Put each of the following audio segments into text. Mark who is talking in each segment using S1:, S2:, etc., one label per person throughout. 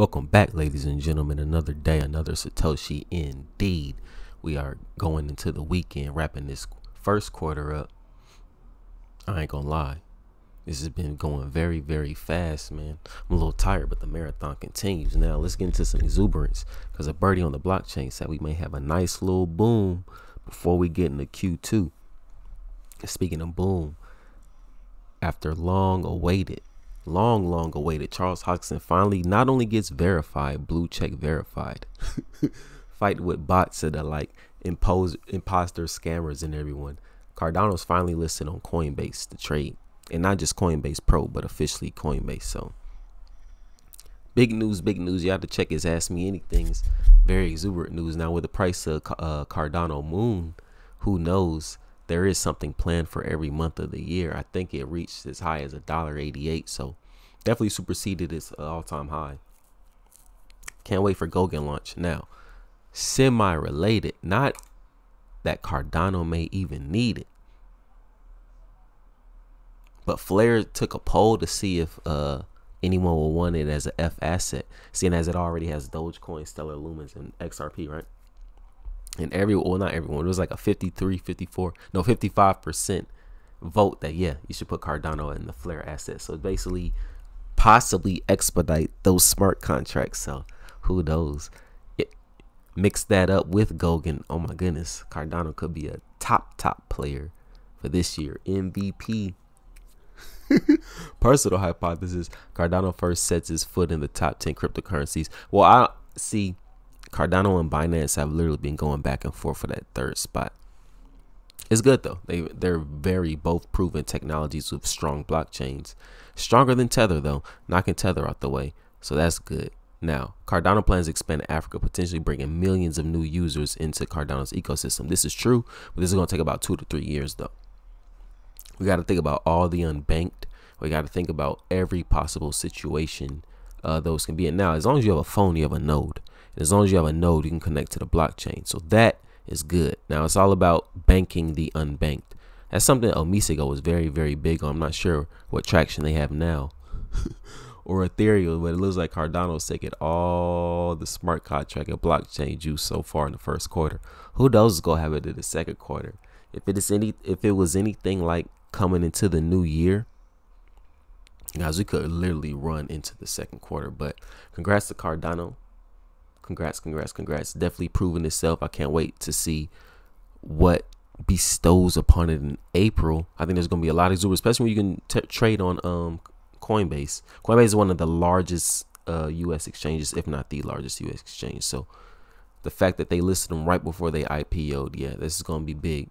S1: Welcome back, ladies and gentlemen. Another day, another Satoshi indeed. We are going into the weekend, wrapping this first quarter up. I ain't gonna lie. This has been going very, very fast, man. I'm a little tired, but the marathon continues. Now, let's get into some exuberance because a birdie on the blockchain said we may have a nice little boom before we get into Q2. Speaking of boom, after long awaited, long, long awaited, Charles Hodgson finally not only gets verified, blue check verified, fight with bots that are like impose imposter scammers and everyone. Cardano's finally listed on Coinbase to trade, and not just Coinbase Pro, but officially Coinbase. So, big news, big news. You have to check his Ask Me Anything's very exuberant news now with the price of uh, Cardano Moon. Who knows? there is something planned for every month of the year. I think it reached as high as a dollar eighty-eight, so definitely superseded its all-time high. Can't wait for Gogan launch now. Semi-related, not that Cardano may even need it, but Flare took a poll to see if uh, anyone will want it as a F asset, seeing as it already has Dogecoin, Stellar Lumens, and XRP, right? and every well not everyone it was like a 53 54 no 55 percent vote that yeah you should put cardano in the flare asset so basically possibly expedite those smart contracts so who knows it, mix that up with gogan oh my goodness cardano could be a top top player for this year mvp personal hypothesis cardano first sets his foot in the top 10 cryptocurrencies well i see Cardano and Binance have literally been going back and forth for that third spot. It's good though. They they're very both proven technologies with strong blockchains. Stronger than Tether though, knocking Tether out the way. So that's good. Now, Cardano plans to expand Africa, potentially bringing millions of new users into Cardano's ecosystem. This is true, but this is going to take about two to three years, though. We got to think about all the unbanked. We got to think about every possible situation uh, those can be in. Now, as long as you have a phone, you have a node. And as long as you have a node, you can connect to the blockchain. So that is good. Now it's all about banking the unbanked. That's something Omisego was very, very big on. I'm not sure what traction they have now. or Ethereum, but it looks like Cardano's taking all the smart contract and blockchain juice so far in the first quarter. Who knows is gonna have it in the second quarter? If it is any if it was anything like coming into the new year, guys, we could literally run into the second quarter. But congrats to Cardano congrats, congrats, congrats. Definitely proven itself. I can't wait to see what bestows upon it in April. I think there's going to be a lot of exuberance, especially when you can trade on um, Coinbase. Coinbase is one of the largest uh, U.S. exchanges, if not the largest U.S. exchange. So the fact that they listed them right before they IPO'd, yeah, this is going to be big.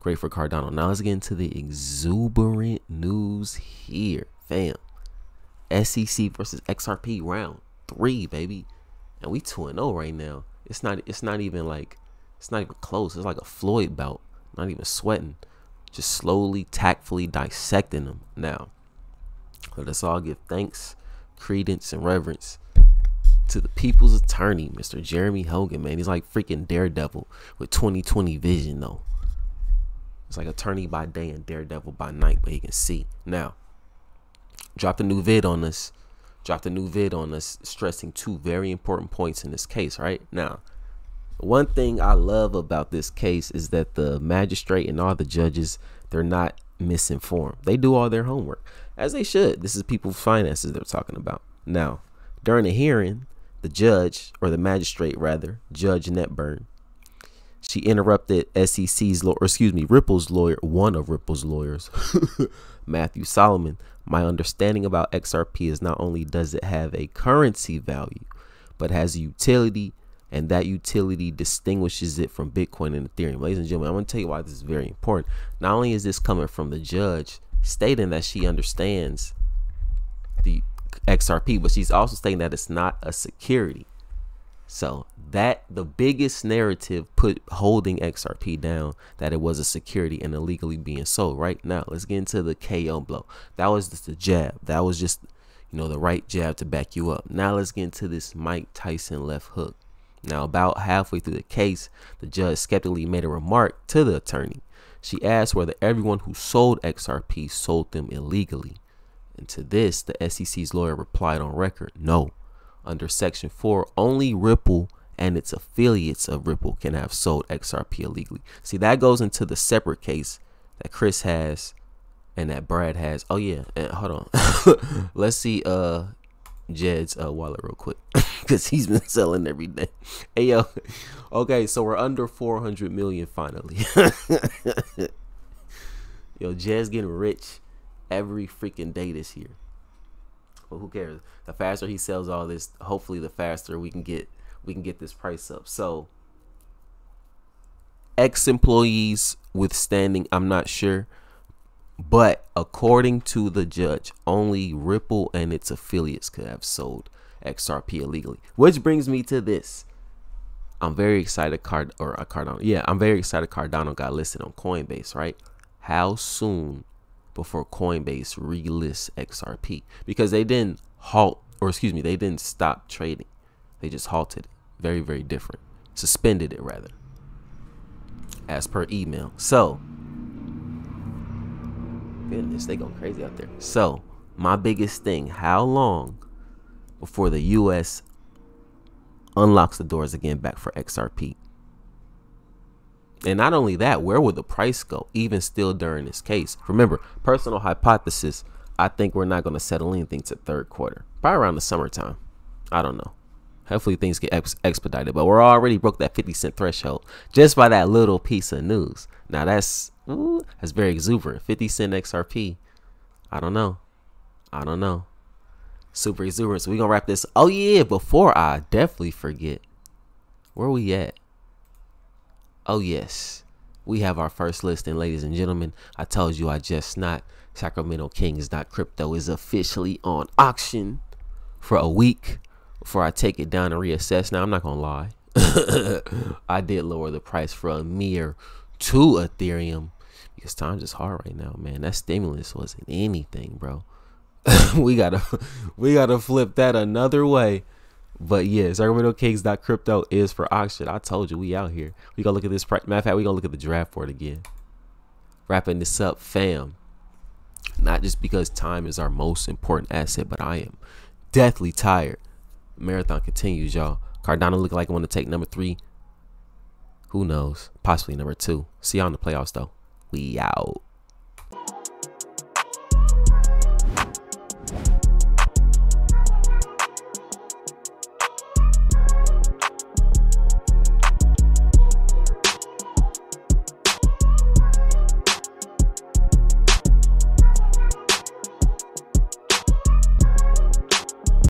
S1: Great for Cardano. Now let's get into the exuberant news here, fam. SEC versus XRP round three, baby and we two and zero oh right now. It's not. It's not even like. It's not even close. It's like a Floyd bout. Not even sweating. Just slowly, tactfully dissecting them now. Let us all give thanks, credence, and reverence to the people's attorney, Mr. Jeremy Hogan, man. He's like freaking Daredevil with 2020 vision, though. It's like attorney by day and Daredevil by night, but he can see. Now, Drop a new vid on us dropped a new vid on us stressing two very important points in this case right now one thing i love about this case is that the magistrate and all the judges they're not misinformed they do all their homework as they should this is people's finances they're talking about now during the hearing the judge or the magistrate rather judge netburn she interrupted sec's law or excuse me ripple's lawyer one of ripple's lawyers Matthew Solomon, my understanding about XRP is not only does it have a currency value, but has utility, and that utility distinguishes it from Bitcoin and Ethereum. Ladies and gentlemen, I'm going to tell you why this is very important. Not only is this coming from the judge stating that she understands the XRP, but she's also stating that it's not a security. So that the biggest narrative put holding XRP down that it was a security and illegally being sold. Right now, let's get into the KO blow. That was just a jab. That was just you know the right jab to back you up. Now let's get into this Mike Tyson left hook. Now about halfway through the case, the judge skeptically made a remark to the attorney. She asked whether everyone who sold XRP sold them illegally. And to this, the SEC's lawyer replied on record, no. Under Section 4, only Ripple and its affiliates of Ripple can have sold XRP illegally. See, that goes into the separate case that Chris has and that Brad has. Oh yeah, and hold on. Let's see uh Jed's uh, wallet real quick because he's been selling every day. Hey yo, okay, so we're under 400 million finally. yo, Jed's getting rich every freaking day this year. But who cares? The faster he sells all this, hopefully, the faster we can get we can get this price up. So ex employees withstanding, I'm not sure. But according to the judge, only Ripple and its affiliates could have sold XRP illegally. Which brings me to this. I'm very excited Card or uh, Cardano. Yeah, I'm very excited Cardano got listed on Coinbase, right? How soon before Coinbase relists XRP? Because they didn't halt or excuse me, they didn't stop trading. They just halted. Very, very different. Suspended it rather. As per email. So goodness, they going crazy out there. So my biggest thing, how long before the US unlocks the doors again back for XRP? And not only that, where would the price go, even still during this case? Remember, personal hypothesis, I think we're not going to settle anything to third quarter, probably around the summertime. I don't know. Hopefully things get ex- expedited, but we're already broke that 50 cent threshold just by that little piece of news. Now that's ooh, that's very exuberant. 50 cent XRP. I don't know. I don't know. Super exuberant. So we gonna wrap this. Oh yeah, before I definitely forget, where we at? Oh yes, we have our first listing, ladies and gentlemen. I told you I just not Sacramento Kings. Not crypto is officially on auction for a week before I take it down and reassess. Now, I'm not going to lie. I did lower the price for a mere two Ethereum because times is hard right now, man. That stimulus wasn't anything, bro. we gotta we gotta flip that another way. But yeah, CirclementalKings.crypto is for auction. I told you we out here. We gonna look at this price. Matter of fact, we gonna look at the draft board again. Wrapping this up, fam. Not just because time is our most important asset, but I am deathly tired marathon continues, y'all. Cardano look like want to take number three. Who knows? Possibly number two. See y'all in the playoffs, though. We out.